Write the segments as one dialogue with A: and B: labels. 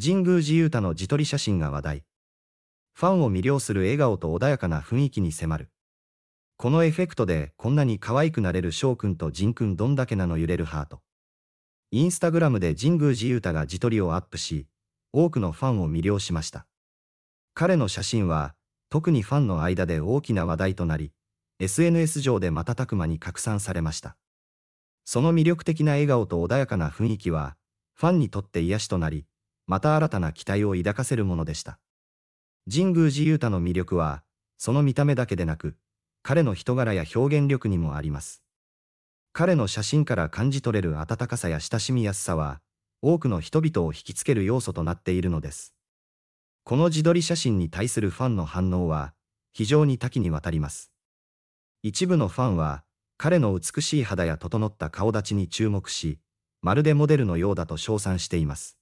A: 神宮寺勇太の自撮り写真が話題。ファンを魅了する笑顔と穏やかな雰囲気に迫る。このエフェクトでこんなに可愛くなれる翔くんと仁くんどんだけなの揺れるハート。インスタグラムで神宮寺勇太が自撮りをアップし、多くのファンを魅了しました。彼の写真は、特にファンの間で大きな話題となり、SNS 上で瞬く間に拡散されました。その魅力的な笑顔と穏やかな雰囲気は、ファンにとって癒しとなり、また新たな期待を抱かせるものでした。神宮寺勇太の魅力は、その見た目だけでなく、彼の人柄や表現力にもあります。彼の写真から感じ取れる温かさや親しみやすさは、多くの人々を引きつける要素となっているのです。この自撮り写真に対するファンの反応は、非常に多岐にわたります。一部のファンは、彼の美しい肌や整った顔立ちに注目し、まるでモデルのようだと称賛しています。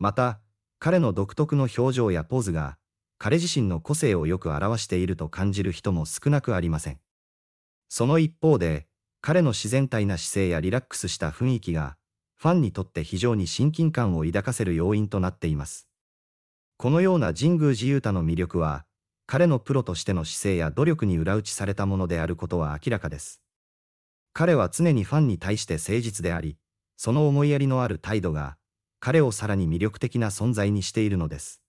A: また、彼の独特の表情やポーズが、彼自身の個性をよく表していると感じる人も少なくありません。その一方で、彼の自然体な姿勢やリラックスした雰囲気が、ファンにとって非常に親近感を抱かせる要因となっています。このような神宮寺勇太の魅力は、彼のプロとしての姿勢や努力に裏打ちされたものであることは明らかです。彼は常にファンに対して誠実であり、その思いやりのある態度が、彼をさらに魅力的な存在にしているのです。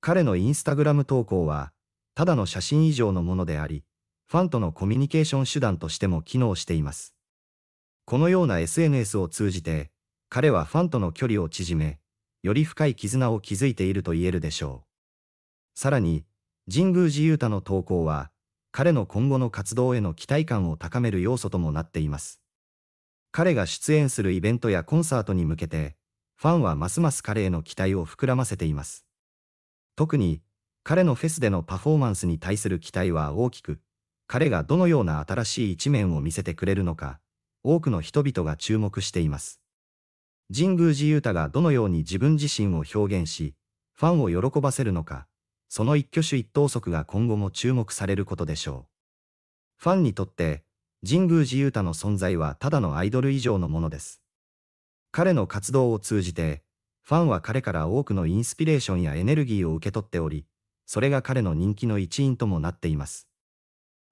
A: 彼のインスタグラム投稿は、ただの写真以上のものであり、ファンとのコミュニケーション手段としても機能しています。このような SNS を通じて、彼はファンとの距離を縮め、より深い絆を築いていると言えるでしょう。さらに、神宮寺勇太の投稿は、彼の今後の活動への期待感を高める要素ともなっています。彼が出演するイベントやコンサートに向けて、ファンはますます彼への期待を膨らませています。特に、彼のフェスでのパフォーマンスに対する期待は大きく、彼がどのような新しい一面を見せてくれるのか、多くの人々が注目しています。神宮寺勇太がどのように自分自身を表現し、ファンを喜ばせるのか、その一挙手一投足が今後も注目されることでしょう。ファンにとって、神宮寺勇太の存在はただのアイドル以上のものです。彼の活動を通じて、ファンは彼から多くのインスピレーションやエネルギーを受け取っており、それが彼の人気の一因ともなっています。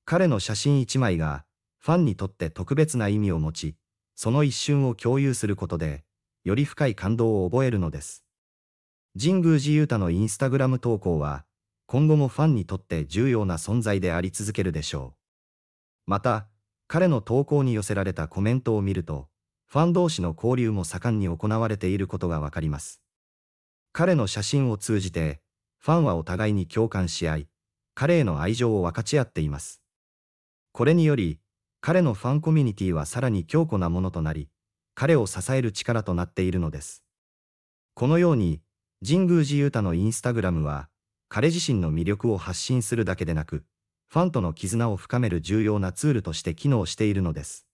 A: 彼の写真一枚が、ファンにとって特別な意味を持ち、その一瞬を共有することで、より深い感動を覚えるのです。神宮寺勇太のインスタグラム投稿は、今後もファンにとって重要な存在であり続けるでしょう。また、彼の投稿に寄せられたコメントを見ると、ファン同士の交流も盛んに行われていることがわかります。彼の写真を通じて、ファンはお互いに共感し合い、彼への愛情を分かち合っています。これにより、彼のファンコミュニティはさらに強固なものとなり、彼を支える力となっているのです。このように、神宮寺勇太のインスタグラムは、彼自身の魅力を発信するだけでなく、ファンとの絆を深める重要なツールとして機能しているのです。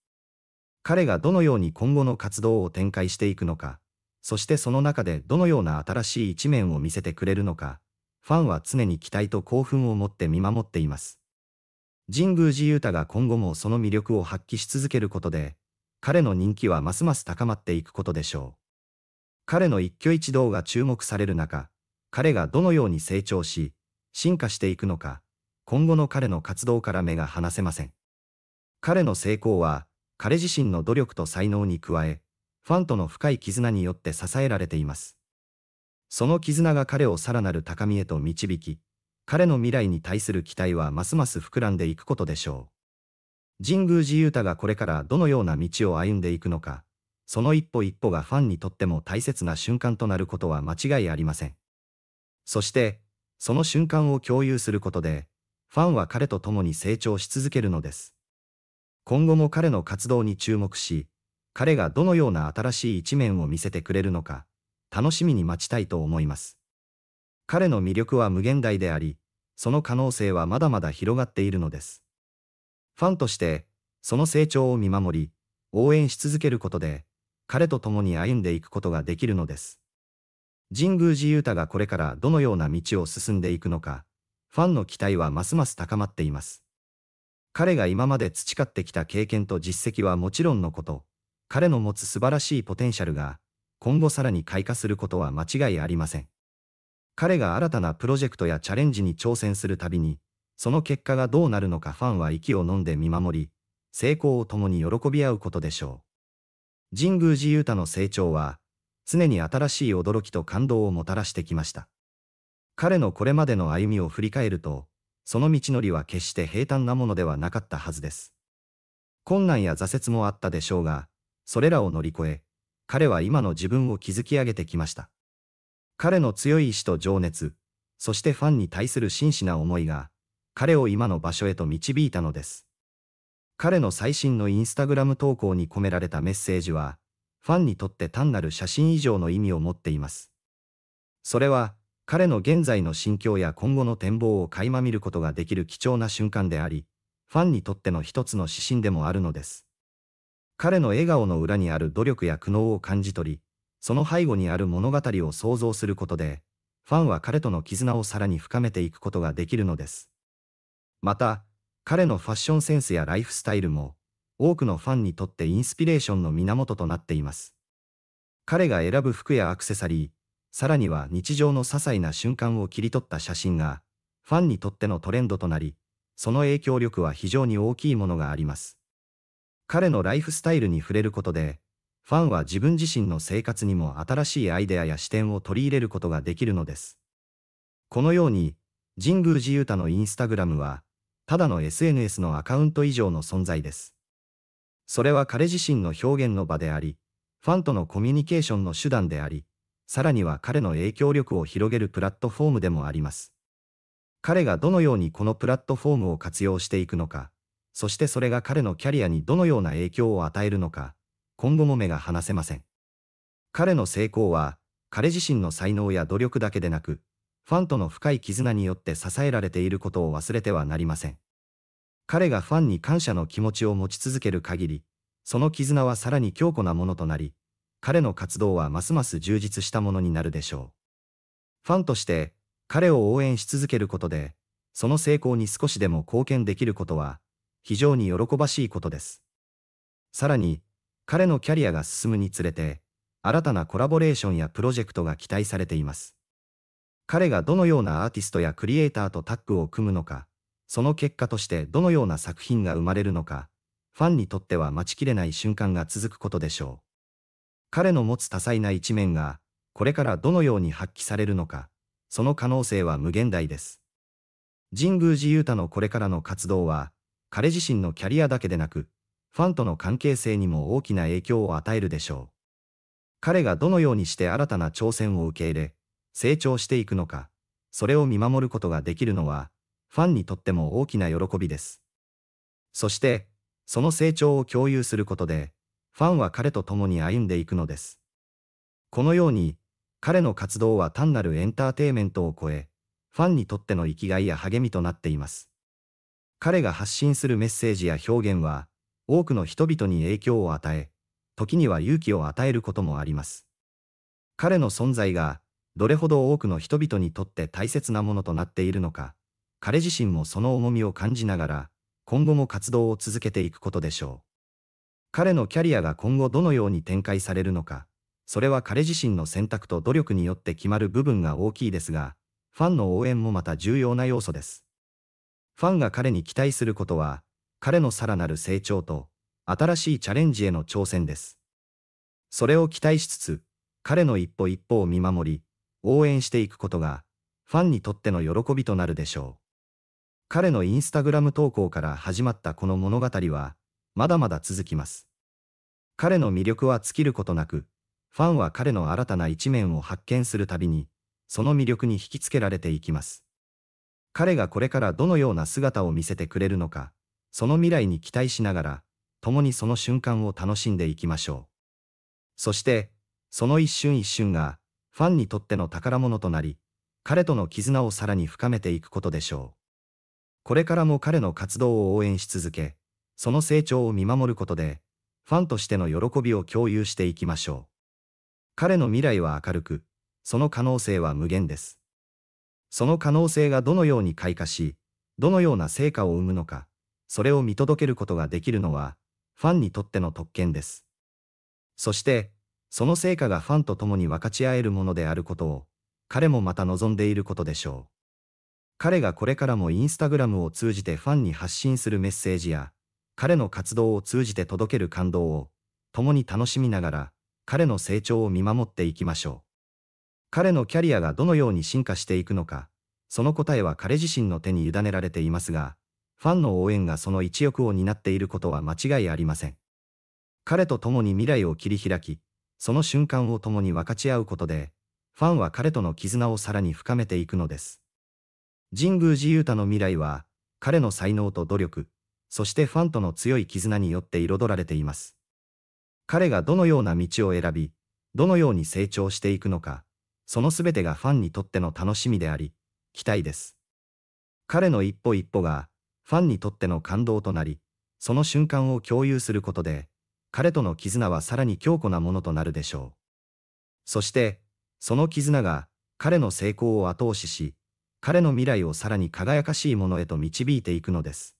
A: 彼がどのように今後の活動を展開していくのか、そしてその中でどのような新しい一面を見せてくれるのか、ファンは常に期待と興奮を持って見守っています。神宮寺勇太が今後もその魅力を発揮し続けることで、彼の人気はますます高まっていくことでしょう。彼の一挙一動が注目される中、彼がどのように成長し、進化していくのか、今後の彼の活動から目が離せません。彼の成功は、彼自身の努力と才能に加え、ファンとの深い絆によって支えられています。その絆が彼をさらなる高みへと導き、彼の未来に対する期待はますます膨らんでいくことでしょう。神宮寺勇太がこれからどのような道を歩んでいくのか、その一歩一歩がファンにとっても大切な瞬間となることは間違いありません。そして、その瞬間を共有することで、ファンは彼と共に成長し続けるのです。今後も彼の活動に注目し、彼がどのような新しい一面を見せてくれるのか、楽しみに待ちたいと思います。彼の魅力は無限大であり、その可能性はまだまだ広がっているのです。ファンとして、その成長を見守り、応援し続けることで、彼と共に歩んでいくことができるのです。神宮寺勇太がこれからどのような道を進んでいくのか、ファンの期待はますます高まっています。彼が今まで培ってきた経験と実績はもちろんのこと、彼の持つ素晴らしいポテンシャルが、今後さらに開花することは間違いありません。彼が新たなプロジェクトやチャレンジに挑戦するたびに、その結果がどうなるのかファンは息を呑んで見守り、成功を共に喜び合うことでしょう。神宮寺勇太の成長は、常に新しい驚きと感動をもたらしてきました。彼のこれまでの歩みを振り返ると、その道のりは決して平坦なものではなかったはずです。困難や挫折もあったでしょうが、それらを乗り越え、彼は今の自分を築き上げてきました。彼の強い意志と情熱、そしてファンに対する真摯な思いが、彼を今の場所へと導いたのです。彼の最新のインスタグラム投稿に込められたメッセージは、ファンにとって単なる写真以上の意味を持っています。それは、彼の現在の心境や今後の展望を垣間見ることができる貴重な瞬間であり、ファンにとっての一つの指針でもあるのです。彼の笑顔の裏にある努力や苦悩を感じ取り、その背後にある物語を想像することで、ファンは彼との絆をさらに深めていくことができるのです。また、彼のファッションセンスやライフスタイルも、多くのファンにとってインスピレーションの源となっています。彼が選ぶ服やアクセサリー、さらには日常の些細な瞬間を切り取った写真が、ファンにとってのトレンドとなり、その影響力は非常に大きいものがあります。彼のライフスタイルに触れることで、ファンは自分自身の生活にも新しいアイデアや視点を取り入れることができるのです。このように、神宮寺勇太のインスタグラムは、ただの SNS のアカウント以上の存在です。それは彼自身の表現の場であり、ファンとのコミュニケーションの手段であり、さらには彼の影響力を広げるプラットフォームでもあります。彼がどのようにこのプラットフォームを活用していくのか、そしてそれが彼のキャリアにどのような影響を与えるのか、今後も目が離せません。彼の成功は、彼自身の才能や努力だけでなく、ファンとの深い絆によって支えられていることを忘れてはなりません。彼がファンに感謝の気持ちを持ち続ける限り、その絆はさらに強固なものとなり、彼の活動はますます充実したものになるでしょう。ファンとして、彼を応援し続けることで、その成功に少しでも貢献できることは、非常に喜ばしいことです。さらに、彼のキャリアが進むにつれて、新たなコラボレーションやプロジェクトが期待されています。彼がどのようなアーティストやクリエイターとタッグを組むのか、その結果としてどのような作品が生まれるのか、ファンにとっては待ちきれない瞬間が続くことでしょう。彼の持つ多彩な一面が、これからどのように発揮されるのか、その可能性は無限大です。神宮寺勇太のこれからの活動は、彼自身のキャリアだけでなく、ファンとの関係性にも大きな影響を与えるでしょう。彼がどのようにして新たな挑戦を受け入れ、成長していくのか、それを見守ることができるのは、ファンにとっても大きな喜びです。そして、その成長を共有することで、ファンは彼と共に歩んでいくのです。このように、彼の活動は単なるエンターテイメントを超え、ファンにとっての生きがいや励みとなっています。彼が発信するメッセージや表現は、多くの人々に影響を与え、時には勇気を与えることもあります。彼の存在が、どれほど多くの人々にとって大切なものとなっているのか、彼自身もその重みを感じながら、今後も活動を続けていくことでしょう。彼のキャリアが今後どのように展開されるのか、それは彼自身の選択と努力によって決まる部分が大きいですが、ファンの応援もまた重要な要素です。ファンが彼に期待することは、彼のさらなる成長と、新しいチャレンジへの挑戦です。それを期待しつつ、彼の一歩一歩を見守り、応援していくことが、ファンにとっての喜びとなるでしょう。彼のインスタグラム投稿から始まったこの物語は、まだまだ続きます。彼の魅力は尽きることなく、ファンは彼の新たな一面を発見するたびに、その魅力に引きつけられていきます。彼がこれからどのような姿を見せてくれるのか、その未来に期待しながら、共にその瞬間を楽しんでいきましょう。そして、その一瞬一瞬が、ファンにとっての宝物となり、彼との絆をさらに深めていくことでしょう。これからも彼の活動を応援し続け、その成長を見守ることで、ファンとしての喜びを共有していきましょう。彼の未来は明るく、その可能性は無限です。その可能性がどのように開花し、どのような成果を生むのか、それを見届けることができるのは、ファンにとっての特権です。そして、その成果がファンと共に分かち合えるものであることを、彼もまた望んでいることでしょう。彼がこれからもインスタグラムを通じてファンに発信するメッセージや、彼の活動を通じて届ける感動を、共に楽しみながら、彼の成長を見守っていきましょう。彼のキャリアがどのように進化していくのか、その答えは彼自身の手に委ねられていますが、ファンの応援がその一翼を担っていることは間違いありません。彼と共に未来を切り開き、その瞬間を共に分かち合うことで、ファンは彼との絆をさらに深めていくのです。神宮寺勇太の未来は、彼の才能と努力、そしてファンとの強い絆によって彩られています。彼がどのような道を選び、どのように成長していくのか、その全てがファンにとっての楽しみであり、期待です。彼の一歩一歩が、ファンにとっての感動となり、その瞬間を共有することで、彼との絆はさらに強固なものとなるでしょう。そして、その絆が、彼の成功を後押しし、彼の未来をさらに輝かしいものへと導いていくのです。